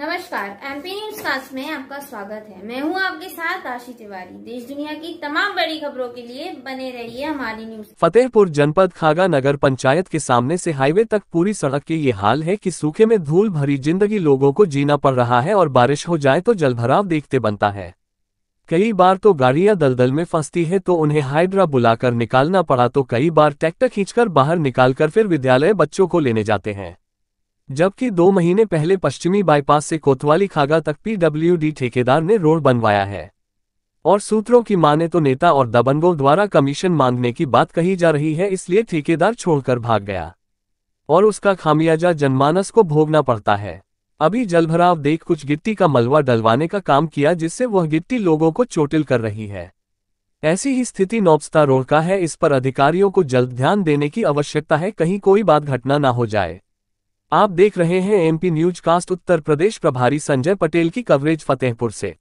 नमस्कार MP news cast में आपका स्वागत है मैं हूं आपके साथ आशी तिवारी देश दुनिया की तमाम बड़ी खबरों के लिए बने रहिए हमारी न्यूज फतेहपुर जनपद खागा नगर पंचायत के सामने से हाईवे तक पूरी सड़क के ये हाल है कि सूखे में धूल भरी जिंदगी लोगों को जीना पड़ रहा है और बारिश हो जाए तो जल देखते बनता है कई बार तो गाड़ियां दलदल में फंसती है तो उन्हें हाइड्रा बुलाकर निकालना पड़ा तो कई बार ट्रैक्टर खींचकर बाहर निकालकर फिर विद्यालय बच्चों को लेने जाते हैं जबकि दो महीने पहले पश्चिमी बाईपास से कोतवाली खागा तक पीडब्ल्यूडी ठेकेदार ने रोड बनवाया है और सूत्रों की माने तो नेता और दबंगों द्वारा कमीशन मांगने की बात कही जा रही है इसलिए ठेकेदार छोड़कर भाग गया और उसका खामियाजा जनमानस को भोगना पड़ता है अभी जलभराव देख कुछ गिट्टी का मलवा डलवाने का काम किया जिससे वह गिट्टी लोगों को चोटिल कर रही है ऐसी ही स्थिति नौबस्ता रोड का है इस पर अधिकारियों को जल्द ध्यान देने की आवश्यकता है कहीं कोई बात घटना ना हो जाए आप देख रहे हैं MP news cast Uttar Pradesh प्रभारी संजय पटेल की कवरेज फतेहपुर से